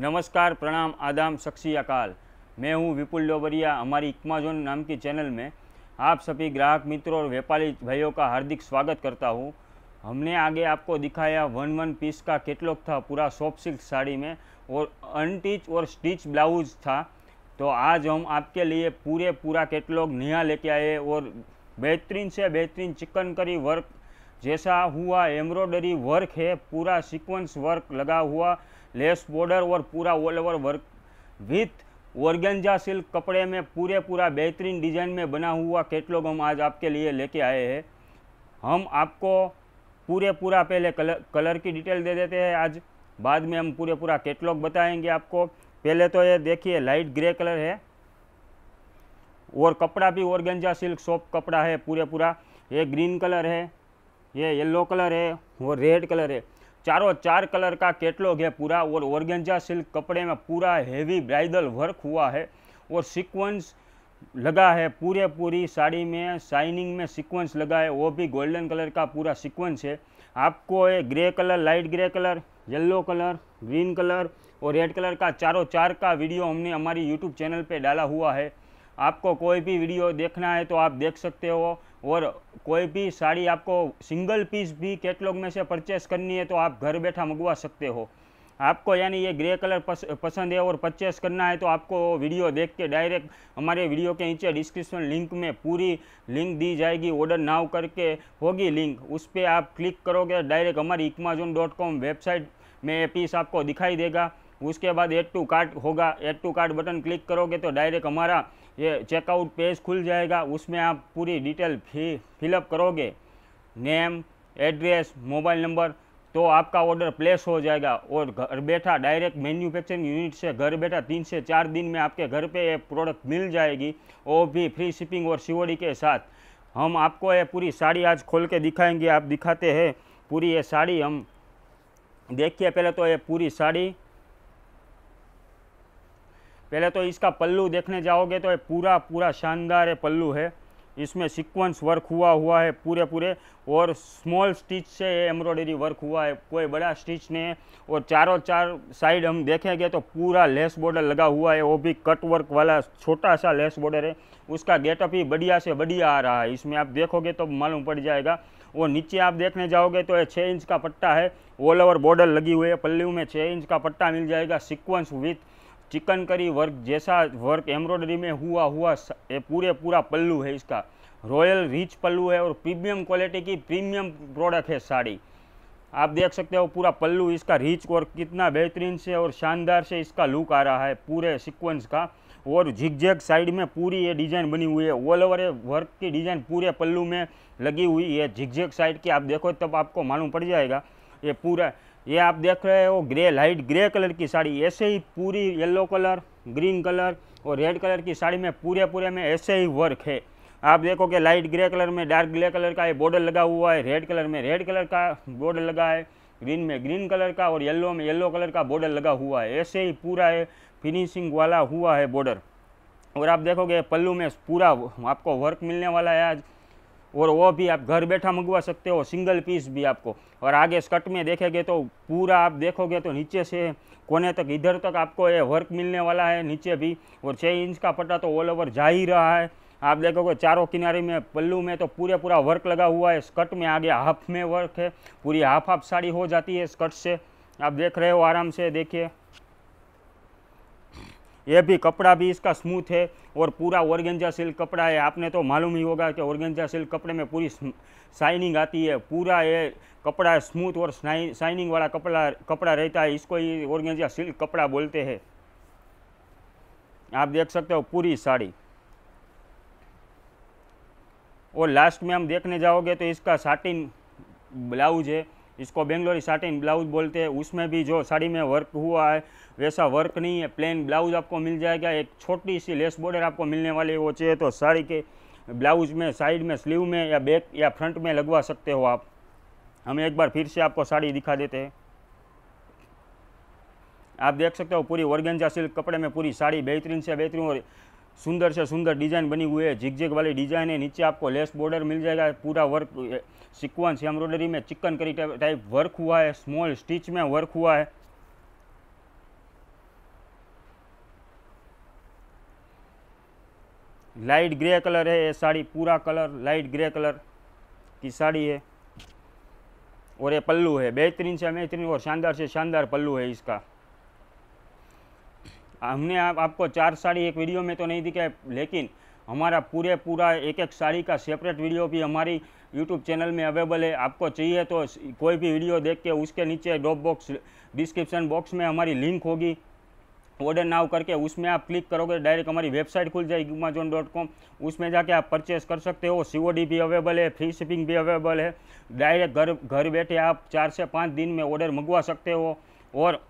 नमस्कार प्रणाम आदाम शख्सी अकाल मैं हूं विपुल लोबरिया हमारी इकमाजोन नाम की चैनल में आप सभी ग्राहक मित्रों और व्यापारी भाइयों का हार्दिक स्वागत करता हूं हमने आगे आपको दिखाया वन वन पीस का केटलॉग था पूरा सॉफ्ट सिल्क साड़ी में और अनटिच और स्टिच ब्लाउज था तो आज हम आपके लिए पूरे पूरा केटलॉग नया लेके आए और बेहतरीन से बेहतरीन करी वर्क जैसा हुआ एम्ब्रॉयडरी वर्क है पूरा सिक्वेंस वर्क लगा हुआ लेस बॉर्डर और पूरा all over work with organza silk कपड़े में पूरे पूरा बेहतरीन डिजाइन में बना हुआ कैटलॉग हम आज आपके लिए लेके आए हैं हम आपको पूरे पूरा पहले कलर कलर की डिटेल दे देते हैं आज बाद में हम पूरे पूरा कैटलॉग बताएंगे आपको पहले तो ये देखिए लाइट ग्रे कलर है और कपड़ा भी ऑर्गेंजा सिल्क सॉफ्ट कपड़ा है पूरे पूरा ये ग्रीन कलर है ये येलो कलर है और रेड कलर है चारों चार कलर का कैटलॉग है पूरा और ऑर्गेंजा सिल्क कपड़े में पूरा हेवी ब्राइडल वर्क हुआ है और सीक्वेंस लगा है पूरे पूरी साड़ी में शाइनिंग में सीक्वेंस लगा है वो भी गोल्डन कलर का पूरा सीक्वेंस है आपको ये grey colour light grey colour yellow colour green colour और रेड कलर का चारों चार का वीडियो हमने हमारी यूट्यूब चैनल पर डाला हुआ है आपको कोई भी वीडियो देखना है तो आप देख सकते हो और कोई भी साड़ी आपको सिंगल पीस भी कैटलॉग में से परचेस करनी है तो आप घर बैठा मंगवा सकते हो आपको यानी ये ग्रे कलर पस, पसंद है और परचेस करना है तो आपको वीडियो देख के डायरेक्ट हमारे वीडियो के नीचे डिस्क्रिप्शन लिंक में पूरी लिंक दी जाएगी ऑर्डर नाव करके होगी लिंक उस पर आप क्लिक करोगे डायरेक्ट हमारी इकमाजोन डॉट कॉम वेबसाइट में ये पीस आपको दिखाई देगा उसके बाद एड टू कार्ट होगा add to cart button click करोगे तो डायरेक्ट हमारा ये चेकआउट पेज खुल जाएगा उसमें आप पूरी डिटेल फी फिलअप करोगे नेम एड्रेस मोबाइल नंबर तो आपका ऑर्डर प्लेस हो जाएगा और घर बैठा डायरेक्ट मैन्युफैक्चरिंग यूनिट से घर बैठा तीन से चार दिन में आपके घर पे ये प्रोडक्ट मिल जाएगी वो भी फ्री शिपिंग और सीओडी के साथ हम आपको ये पूरी साड़ी आज खोल के दिखाएंगे आप दिखाते हैं पूरी ये साड़ी हम देखिए पहले तो ये पूरी साड़ी पहले तो इसका पल्लू देखने जाओगे तो ये पूरा पूरा शानदार है पल्लू है इसमें सीक्वेंस वर्क हुआ हुआ है पूरे पूरे और स्मॉल स्टिच से ये एम्ब्रॉयडरी वर्क हुआ है कोई बड़ा स्टिच नहीं है और चारों चार साइड हम देखेंगे तो पूरा लेस बॉर्डर लगा हुआ है वो भी कट वर्क वाला छोटा सा लेस बॉर्डर है उसका गेटअप ही बढ़िया से बढ़िया आ रहा है इसमें आप देखोगे तो मालूम पड़ जाएगा और नीचे आप देखने जाओगे तो ये छः इंच का पट्टा है ऑल ओवर बॉर्डर लगी हुई है पल्लू में छः इंच का पट्टा मिल जाएगा sequence with chikankari work जैसा वर्क एम्ब्रॉयडरी में हुआ हुआ ये पूरे पूरा पल्लू है इसका रॉयल रिच पल्लू है और प्रीमियम क्वालिटी की प्रीमियम प्रोडक्ट है साड़ी आप देख सकते हो पूरा पल्लू इसका रिच वर्क कितना बेहतरीन से और शानदार से इसका लुक आ रहा है पूरे सिक्वेंस का और झिकझेक साइड में पूरी ये डिज़ाइन बनी हुई है ऑल ओवर वर्क की डिज़ाइन पूरे पल्लू में लगी हुई है झिकझेक साइड की आप देखो तब आपको मालूम पड़ जाएगा ये पूरा ये आप देख रहे हो ग्रे लाइट ग्रे कलर की साड़ी ऐसे ही पूरी येलो कलर ग्रीन कलर और रेड कलर की साड़ी में पूरे पूरे में ऐसे ही वर्क है आप देखो कि लाइट ग्रे कलर में डार्क ग्रे कलर का ये बॉर्डर लगा हुआ है रेड कलर में रेड कलर का बॉर्डर लगा है ग्रीन में ग्रीन कलर का और येलो में येलो कलर का बॉर्डर लगा हुआ है ऐसे ही पूरा है फिनिशिंग वाला हुआ है बॉर्डर और आप देखोगे पल्लू में पूरा आपको वर्क मिलने वाला है आज और वो भी आप घर बैठा मंगवा सकते हो सिंगल पीस भी आपको और आगे स्कर्ट में देखेंगे तो पूरा आप देखोगे तो नीचे से कोने तक इधर तक आपको ये वर्क मिलने वाला है नीचे भी और छः इंच का पट्टा तो ऑल ओवर जा ही रहा है आप देखोगे चारों किनारे में पल्लू में तो पूरे पूरा वर्क लगा हुआ है स्कर्ट में आगे हाफ में वर्क है पूरी हाफ हाफ साड़ी हो जाती है स्कर्ट से आप देख रहे हो आराम से देखिए ये भी कपड़ा भी इसका स्मूथ है और पूरा ऑर्गेंजा सिल्क कपड़ा है आपने तो मालूम ही होगा कि ऑर्गेंजा सिल्क कपड़े में पूरी शाइनिंग आती है पूरा ये कपड़ा स्मूथ और शाइनिंग वाला कपड़ा कपड़ा रहता है इसको ही ऑर्गेंजा सिल्क कपड़ा बोलते हैं आप देख सकते हो पूरी साड़ी और लास्ट में हम देखने जाओगे तो इसका साटिन ब्लाउज है इसको बेंगलोरी साटिन ब्लाउज बोलते हैं उसमें भी जो साड़ी में वर्क हुआ है वैसा वर्क नहीं है प्लेन ब्लाउज आपको मिल जाएगा एक छोटी सी लेस बॉर्डर आपको मिलने वाली वो चाहिए तो साड़ी के ब्लाउज में साइड में स्लीव में या बैक या फ्रंट में लगवा सकते हो आप हम एक बार फिर से आपको साड़ी दिखा देते हैं आप देख सकते हो पूरी वर्गेंजा सिल्क कपड़े में पूरी साड़ी बेहतरीन से बेहतरीन और सुंदर से सुंदर डिजाइन बनी हुई है झिकझिक वाली डिजाइन है नीचे आपको लेस बॉर्डर मिल जाएगा पूरा वर्क सिक्वेंस एम्ब्रॉयडरी में चिकन करी टाइप वर्क हुआ है स्मॉल स्टिच में वर्क हुआ है लाइट ग्रे कलर है ये साड़ी पूरा कलर लाइट ग्रे कलर की साड़ी है और ये पल्लू है बेहतरीन से बेहतरीन और शानदार से शानदार पल्लू है इसका हमने आप, आपको चार साड़ी एक वीडियो में तो नहीं दिखाए लेकिन हमारा पूरे पूरा एक एक साड़ी का सेपरेट वीडियो भी हमारी यूट्यूब चैनल में अवेलेबल है आपको चाहिए तो कोई भी वीडियो देख के उसके नीचे डॉप बॉक्स डिस्क्रिप्शन बॉक्स में हमारी लिंक होगी ऑर्डर नाव करके उसमें आप क्लिक करोगे डायरेक्ट हमारी वेबसाइट खुल जाएगी अमेजोन डॉट कॉम उसमें जाके आप परचेस कर सकते हो सी भी अवेलेबल है फ्री शिपिंग भी अवेलेबल है डायरेक्ट घर घर बैठे आप चार से पाँच दिन में ऑर्डर मंगवा सकते हो और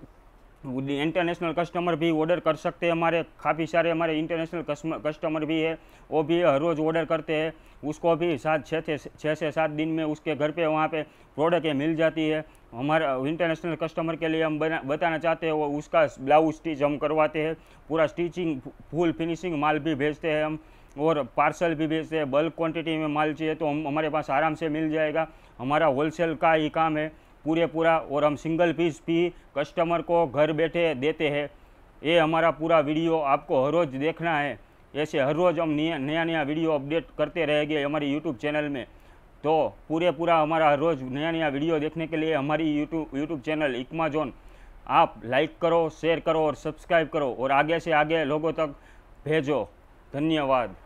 इंटरनेशनल कस्टमर भी ऑर्डर कर सकते हैं हमारे काफ़ी सारे हमारे इंटरनेशनल कस्टमर भी है वो भी हर रोज़ ऑर्डर करते हैं उसको भी सात छः छः से सात दिन में उसके घर पे वहाँ पे प्रोडक्ट मिल जाती है हमारे इंटरनेशनल कस्टमर के लिए हम बना बताना चाहते हैं वो उसका ब्लाउज स्टिच हम करवाते हैं पूरा स्टिचिंग फुल फिनिशिंग माल भी भेजते हैं हम और पार्सल भी भेजते हैं बल्क क्वान्टिटी में माल चाहिए तो हम हमारे पास आराम से मिल जाएगा हमारा होलसेल का ही काम है पूरे पूरा और हम सिंगल पीस भी कस्टमर को घर बैठे देते हैं ये हमारा पूरा वीडियो आपको हर रोज़ देखना है ऐसे हर रोज़ हम नया नया वीडियो अपडेट करते रहेंगे हमारी यूट्यूब चैनल में तो पूरे पूरा हमारा हर रोज़ नया नया वीडियो देखने के लिए हमारी यूट्यूब यूट्यूब चैनल इकमा जोन आप लाइक करो शेयर करो और सब्सक्राइब करो और आगे से आगे लोगों तक भेजो धन्यवाद